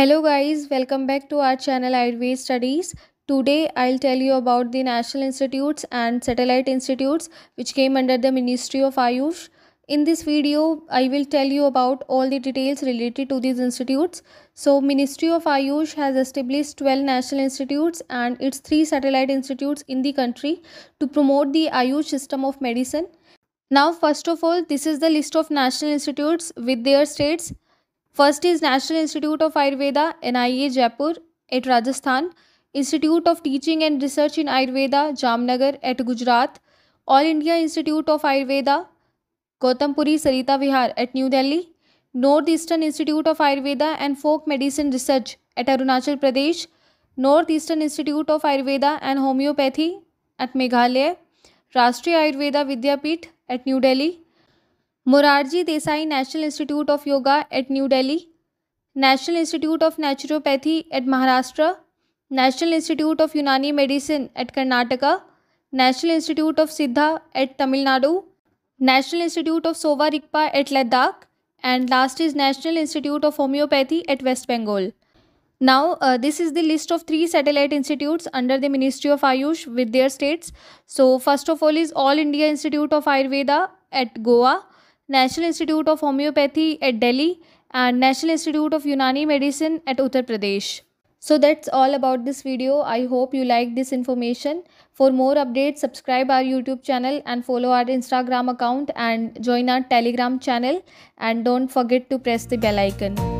Hello guys, welcome back to our channel Ayurveda Studies. Today I'll tell you about the national institutes and satellite institutes which came under the Ministry of Ayush. In this video, I will tell you about all the details related to these institutes. So Ministry of Ayush has established 12 national institutes and its 3 satellite institutes in the country to promote the Ayush system of medicine. Now first of all, this is the list of national institutes with their states. First is National Institute of Ayurveda N I A Jaipur at Rajasthan Institute of Teaching and Research in Ayurveda Jamnagar at Gujarat All India Institute of Ayurveda Gautampuri Sarita Vihar at New Delhi North Eastern Institute of Ayurveda and Folk Medicine Research at Arunachal Pradesh North Eastern Institute of Ayurveda and Homoeopathy at Meghalaya Rashtriya Ayurveda Vidyapeeth at New Delhi Morarji Desai National Institute of Yoga at New Delhi, National Institute of Naturopathy at Maharashtra, National Institute of Unani Medicine at Karnataka, National Institute of Siddha at Tamil Nadu, National Institute of Sova Rigpa at Ladakh, and last is National Institute of Homeopathy at West Bengal. Now, uh, this is the list of three satellite institutes under the Ministry of Ayush with their states. So, first of all is All India Institute of Ayurveda at Goa. National Institute of Homeopathy at Delhi, and National Institute of Unani Medicine at Uttar Pradesh. So that's all about this video. I hope you like this information. For more updates, subscribe our YouTube channel and follow our Instagram account and join our Telegram channel. And don't forget to press the bell icon.